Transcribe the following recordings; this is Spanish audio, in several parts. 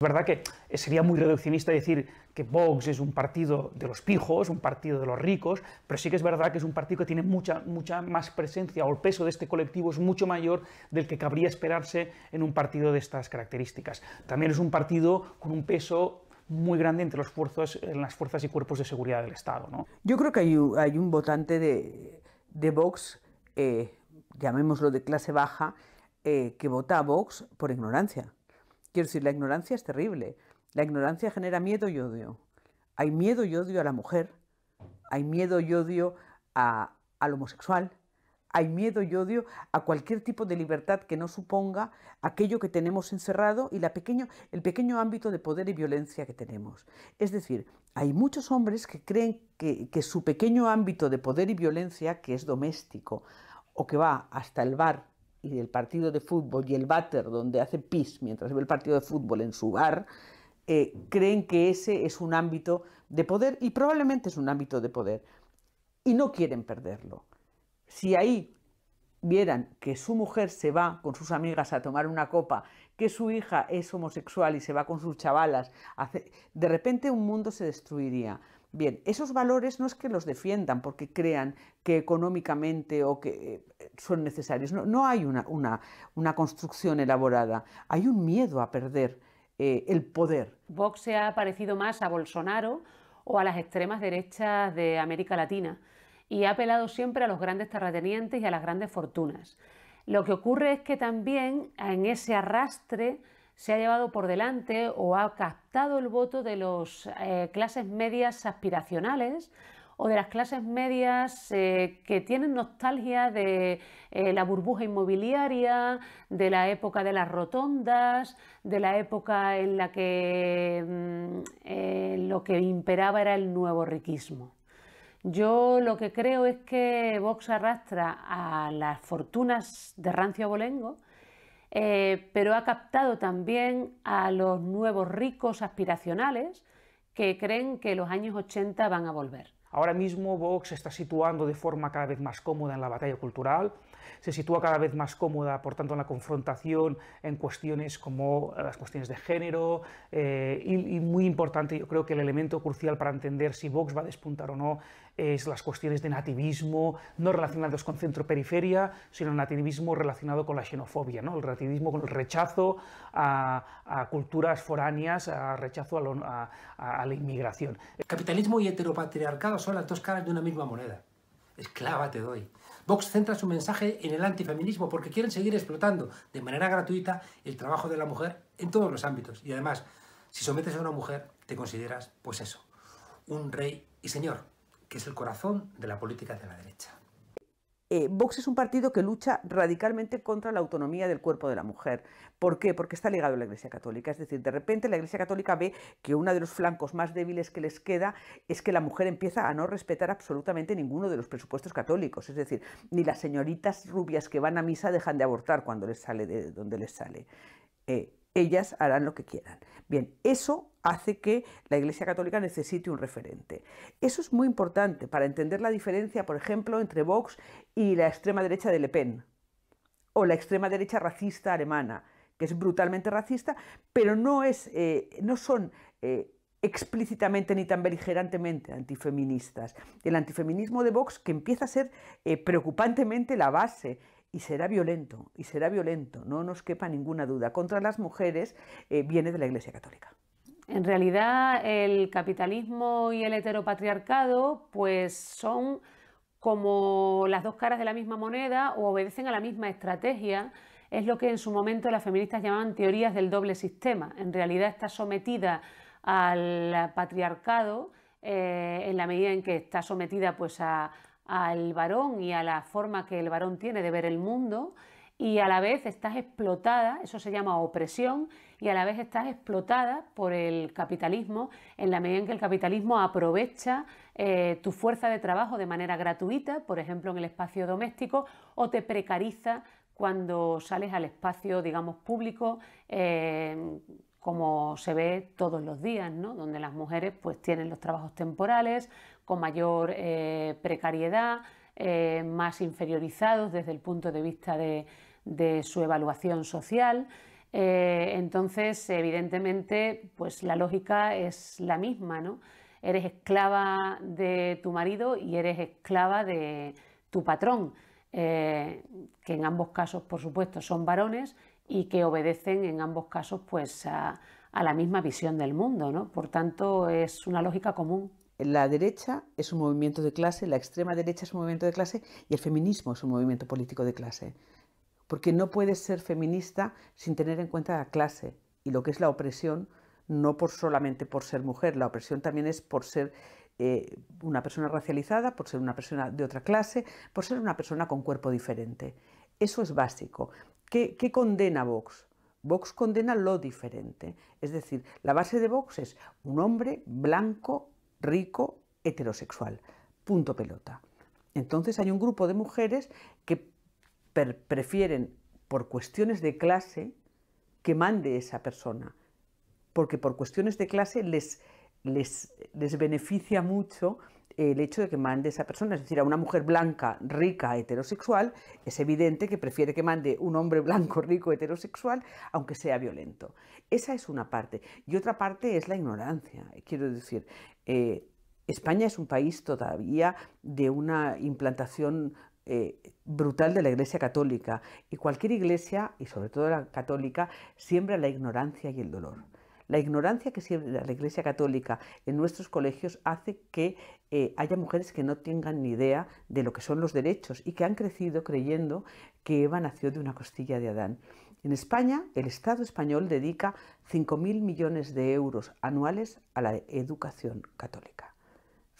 Es verdad que sería muy reduccionista decir que Vox es un partido de los pijos, un partido de los ricos, pero sí que es verdad que es un partido que tiene mucha, mucha más presencia o el peso de este colectivo es mucho mayor del que cabría esperarse en un partido de estas características. También es un partido con un peso muy grande entre los en las fuerzas y cuerpos de seguridad del Estado. Yo creo que hay, un votante de, Vox, eh, llamémoslo de clase baja, eh, que vota a Vox por ignorancia Quiero decir, la ignorancia es terrible. La ignorancia genera miedo y odio. Hay miedo y odio a la mujer, hay miedo y odio a, al homosexual, hay miedo y odio a cualquier tipo de libertad que no suponga aquello que tenemos encerrado y el pequeño ámbito de poder y violencia que tenemos. Es decir, hay muchos hombres que creen que su pequeño ámbito de poder y violencia, que es doméstico o que va hasta el bar y el partido de fútbol y el váter donde hace pis mientras ve el partido de fútbol en su bar, eh, creen que ese es un ámbito de poder y probablemente es un ámbito de poder y no quieren perderlo. Si ahí vieran que su mujer se va con sus amigas a tomar una copa, que su hija es homosexual y se va con sus chavalas, de repente un mundo se destruiría. Bien, esos valores no es que los defiendan porque crean que económicamente o que eh, son necesarios, no, hay una, construcción elaborada, hay un miedo a perder eh, el poder. Vox se ha parecido más a Bolsonaro o a las extremas derechas de América Latina y ha apelado siempre a los grandes terratenientes y a las grandes fortunas. Lo que ocurre es que también en ese arrastre se ha llevado por delante o ha captado el voto de las eh, clases medias aspiracionales o de las clases medias eh, que tienen nostalgia de eh, la burbuja inmobiliaria, de la época de las rotondas, de la época en la que mm, lo que imperaba era el nuevo riquismo. Yo lo que creo es que Vox arrastra a las fortunas de Rancio Abolengo, eh, pero ha captado también a los nuevos ricos aspiracionales que creen que los años 80 van a volver. Ahora mismo Vox se está situando de forma cada vez más cómoda en la batalla cultural, se sitúa cada vez más cómoda, por tanto, en la confrontación en cuestiones como eh, las cuestiones de género eh, y, muy importante, yo creo que el elemento crucial para entender si Vox va a despuntar o no es las cuestiones de nativismo, no relacionados con centro-periferia, sino nativismo relacionado con la xenofobia, ¿no? el nativismo con el rechazo a, culturas foráneas, a rechazo a, a la inmigración. Capitalismo y heteropatriarcado son las dos caras de una misma moneda esclava te doy. Vox centra su mensaje en el antifeminismo porque quieren seguir explotando de manera gratuita el trabajo de la mujer en todos los ámbitos. Y además, si sometes a una mujer, te consideras, pues eso, un rey y señor, que es el corazón de la política de la derecha. Eh, Vox es un partido que lucha radicalmente contra la autonomía del cuerpo de la mujer. ¿Por qué? Porque está ligado a la Iglesia Católica. Es decir, de repente la Iglesia Católica ve que uno de los flancos más débiles que les queda es que la mujer empieza a no respetar absolutamente ninguno de los presupuestos católicos. Es decir, ni las señoritas rubias que van a misa dejan de abortar cuando les sale de donde les sale. Eh, ellas harán lo que quieran. Bien, eso hace que la Iglesia Católica necesite un referente. Eso es muy importante para entender la diferencia, por ejemplo, entre Vox y la extrema derecha de Le Pen, o la extrema derecha racista alemana, que es brutalmente racista, pero no, es, eh, no son eh, explícitamente ni tan beligerantemente antifeministas. El antifeminismo de Vox, que empieza a ser eh, preocupantemente la base y será violento, y será violento, no nos quepa ninguna duda, contra las mujeres eh, viene de la Iglesia Católica. En realidad el capitalismo y el heteropatriarcado pues son como las dos caras de la misma moneda o obedecen a la misma estrategia, es lo que en su momento las feministas llamaban teorías del doble sistema. En realidad está sometida al patriarcado eh, en la medida en que está sometida pues a, al varón y a la forma que el varón tiene de ver el mundo y a la vez estás explotada, eso se llama opresión, y a la vez estás explotada por el capitalismo en la medida en que el capitalismo aprovecha eh, tu fuerza de trabajo de manera gratuita, por ejemplo en el espacio doméstico, o te precariza cuando sales al espacio, digamos, público, eh, se ve todos los días, ¿no? donde las mujeres pues, tienen los trabajos temporales con mayor eh, precariedad, eh, más inferiorizados desde el punto de vista de, su evaluación social. Eh, entonces, evidentemente, pues la lógica es la misma, ¿no? Eres esclava de tu marido y eres esclava de tu patrón, que en ambos casos, por supuesto, son varones y que obedecen en ambos casos pues a, la misma visión del mundo. ¿no? Por tanto, es una lógica común. La derecha es un movimiento de clase, la extrema derecha es un movimiento de clase y el feminismo es un movimiento político de clase. Porque no puedes ser feminista sin tener en cuenta la clase y lo que es la opresión, no por solamente por ser mujer, la opresión también es por ser eh, una persona racializada, por ser una persona de otra clase, por ser una persona con cuerpo diferente. Eso es básico. ¿Qué, condena Vox? Vox condena lo diferente. Es decir, la base de Vox es un hombre blanco, rico, heterosexual. Punto pelota. Entonces hay un grupo de mujeres que prefieren, por cuestiones de clase, que mande esa persona. Porque por cuestiones de clase les, les beneficia mucho el hecho de que mande esa persona. Es decir, a una mujer blanca, rica, heterosexual, es evidente que prefiere que mande un hombre blanco, rico, heterosexual, aunque sea violento. Esa es una parte. Y otra parte es la ignorancia. Quiero decir, eh, España es un país todavía de una implantación eh, brutal de la Iglesia católica. Y cualquier iglesia, y sobre todo la católica, siembra la ignorancia y el dolor. La ignorancia que sirve la Iglesia Católica en nuestros colegios hace que eh, haya mujeres que no tengan ni idea de lo que son los derechos y que han crecido creyendo que Eva nació de una costilla de Adán. En España, el Estado español dedica 5.000 millones de euros anuales a la educación católica.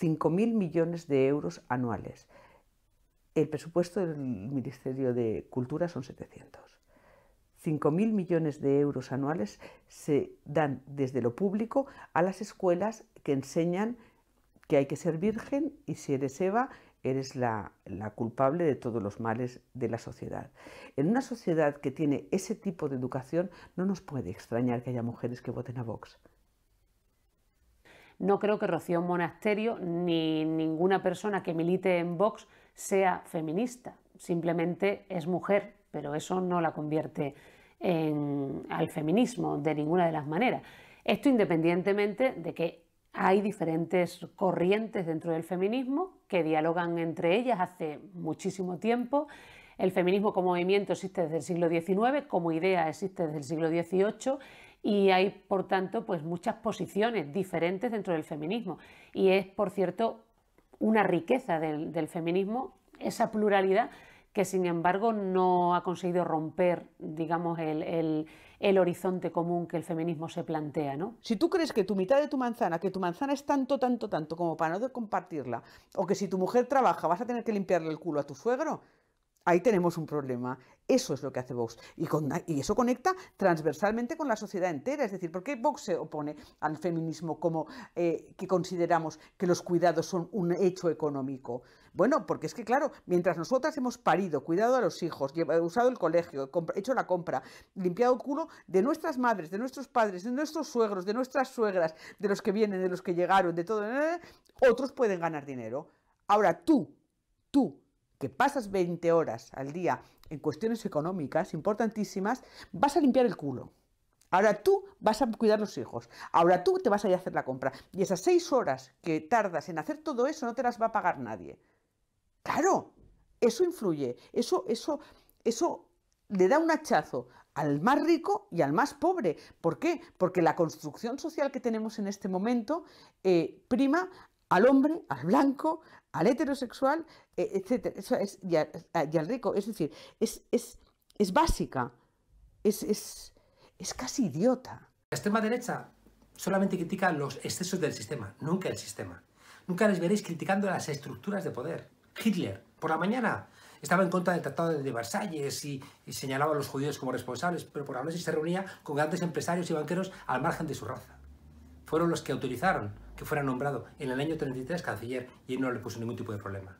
5.000 millones de euros anuales. El presupuesto del Ministerio de Cultura son 700. 5.000 millones de euros anuales se dan desde lo público a las escuelas que enseñan que hay que ser virgen y si eres Eva eres la, culpable de todos los males de la sociedad. En una sociedad que tiene ese tipo de educación no nos puede extrañar que haya mujeres que voten a Vox. No creo que Rocío Monasterio ni ninguna persona que milite en Vox sea feminista, simplemente es mujer pero eso no la convierte al feminismo de ninguna de las maneras. Esto independientemente de que hay diferentes corrientes dentro del feminismo que dialogan entre ellas hace muchísimo tiempo. El feminismo como movimiento existe desde el siglo XIX, como idea existe desde el siglo XVIII y hay, por tanto, pues muchas posiciones diferentes dentro del feminismo. Y es, por cierto, una riqueza del, del feminismo esa pluralidad que sin embargo no ha conseguido romper, digamos, el, horizonte común que el feminismo se plantea, ¿no? Si tú crees que tu mitad de tu manzana, que tu manzana es tanto, tanto, tanto como para no compartirla, o que si tu mujer trabaja vas a tener que limpiarle el culo a tu suegro, Ahí tenemos un problema. Eso es lo que hace Vox. Y, eso conecta transversalmente con la sociedad entera. Es decir, ¿por qué Vox se opone al feminismo como eh, que consideramos que los cuidados son un hecho económico? Bueno, porque es que, claro, mientras nosotras hemos parido, cuidado a los hijos, usado el colegio, hecho la compra, limpiado el culo de nuestras madres, de nuestros padres, de nuestros suegros, de nuestras suegras, de los que vienen, de los que llegaron, de todo, eh, otros pueden ganar dinero. Ahora tú, tú, que pasas 20 horas al día en cuestiones económicas importantísimas, vas a limpiar el culo. Ahora tú vas a cuidar los hijos, ahora tú te vas a ir a hacer la compra. Y esas seis horas que tardas en hacer todo eso no te las va a pagar nadie. Claro, eso influye, eso, eso, eso le da un hachazo al más rico y al más pobre. ¿Por qué? Porque la construcción social que tenemos en este momento eh, prima al hombre, al blanco, al heterosexual, e, etc. y, al rico. Es decir, es, es, es básica, es, es, casi idiota. La extrema derecha solamente critica los excesos del sistema, nunca el sistema. Nunca les veréis criticando las estructuras de poder. Hitler, por la mañana, estaba en contra del Tratado de Versalles y, señalaba a los judíos como responsables, pero por la noche se reunía con grandes empresarios y banqueros al margen de su raza. Fueron los que autorizaron que fuera nombrado en el año 33 canciller y él no le puso ningún tipo de problema.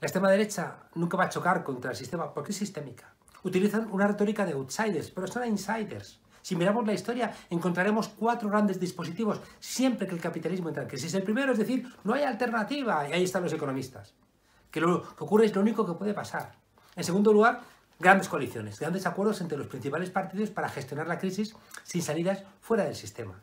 La extrema derecha nunca va a chocar contra el sistema porque es sistémica. Utilizan una retórica de outsiders, pero son insiders. Si miramos la historia, encontraremos cuatro grandes dispositivos siempre que el capitalismo entra en crisis. El primero es decir, no hay alternativa, y ahí están los economistas. Que lo que ocurre es lo único que puede pasar. En segundo lugar, grandes coaliciones, grandes acuerdos entre los principales partidos para gestionar la crisis sin salidas fuera del sistema.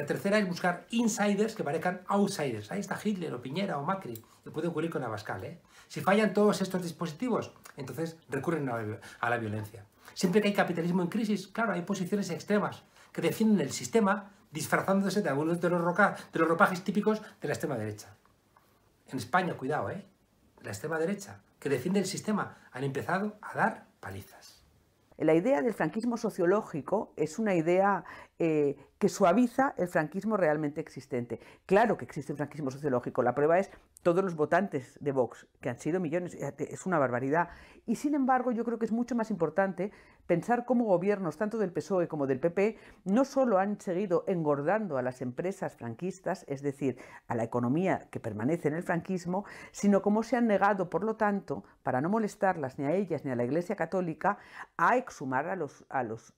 La tercera es buscar insiders que parezcan outsiders. Ahí está Hitler o Piñera o Macri. Lo puede ocurrir con Abascal. ¿eh? Si fallan todos estos dispositivos, entonces recurren a la, violencia. Siempre que hay capitalismo en crisis, claro, hay posiciones extremas que defienden el sistema disfrazándose de algunos de los, roca, de los ropajes típicos de la extrema derecha. En España, cuidado, ¿eh? La extrema derecha, que defiende el sistema, han empezado a dar palizas. La idea del franquismo sociológico es una idea eh, que suaviza el franquismo realmente existente. Claro que existe un franquismo sociológico, la prueba es todos los votantes de Vox, que han sido millones, es una barbaridad. Y sin embargo, yo creo que es mucho más importante pensar cómo gobiernos tanto del PSOE como del PP no solo han seguido engordando a las empresas franquistas, es decir, a la economía que permanece en el franquismo, sino cómo se han negado, por lo tanto, para no molestarlas ni a ellas ni a la Iglesia Católica, a exhumar a los,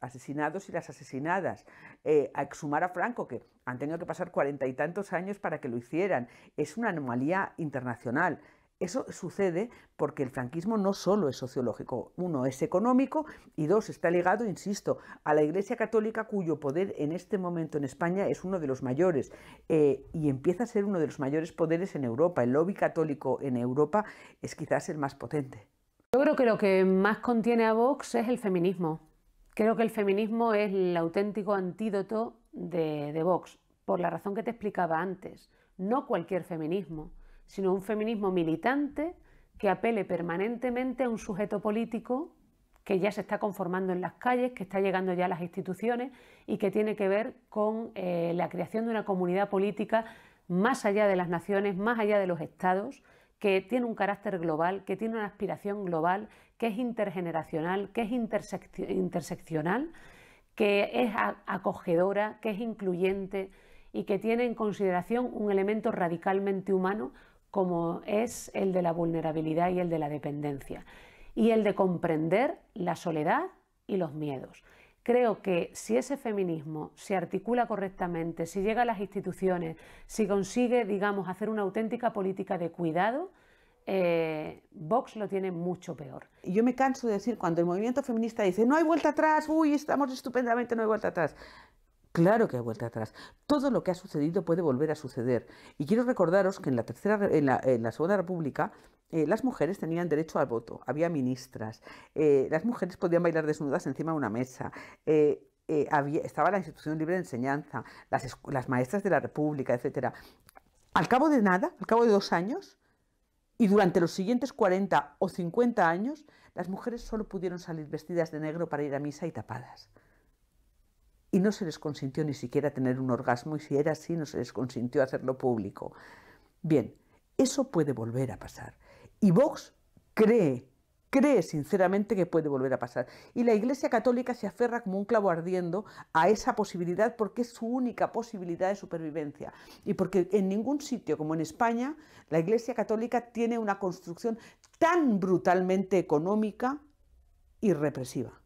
asesinados y las asesinadas, eh, a exhumar a Franco, que han tenido que pasar cuarenta y tantos años para que lo hicieran. Es una anomalía internacional. Eso sucede porque el franquismo no solo es sociológico, uno es económico y dos está ligado, insisto, a la Iglesia Católica cuyo poder en este momento en España es uno de los mayores eh, y empieza a ser uno de los mayores poderes en Europa. El lobby católico en Europa es quizás el más potente. Yo creo que lo que más contiene a Vox es el feminismo. Creo que el feminismo es el auténtico antídoto de Vox, por la razón que te explicaba antes. No cualquier feminismo sino un feminismo militante que apele permanentemente a un sujeto político que ya se está conformando en las calles, que está llegando ya a las instituciones y que tiene que ver con eh, la creación de una comunidad política más allá de las naciones, más allá de los estados, que tiene un carácter global, que tiene una aspiración global, que es intergeneracional, que es interseccional, que es acogedora, que es incluyente y que tiene en consideración un elemento radicalmente humano como es el de la vulnerabilidad y el de la dependencia, y el de comprender la soledad y los miedos. Creo que si ese feminismo se articula correctamente, si llega a las instituciones, si consigue, digamos, hacer una auténtica política de cuidado, eh, Vox lo tiene mucho peor. Yo me canso de decir cuando el movimiento feminista dice no hay vuelta atrás, uy, estamos estupendamente, no hay vuelta atrás. Claro que hay vuelta atrás. Todo lo que ha sucedido puede volver a suceder. Y quiero recordaros que en la en la, segunda república, eh, las mujeres tenían derecho al voto. Había ministras. Eh, las mujeres podían bailar desnudas encima de una mesa. Eh, estaba la institución libre de enseñanza, las, maestras de la república, etc. Al cabo de nada, al cabo de dos años, y durante los siguientes 40 o 50 años, las mujeres solo pudieron salir vestidas de negro para ir a misa y tapadas y no se les consintió ni siquiera tener un orgasmo y si era así no se les consintió hacerlo público. Bien, eso puede volver a pasar. Y Vox cree, cree sinceramente que puede volver a pasar. Y la Iglesia Católica se aferra como un clavo ardiendo a esa posibilidad porque es su única posibilidad de supervivencia. Y porque en ningún sitio como en España la Iglesia Católica tiene una construcción tan brutalmente económica y represiva.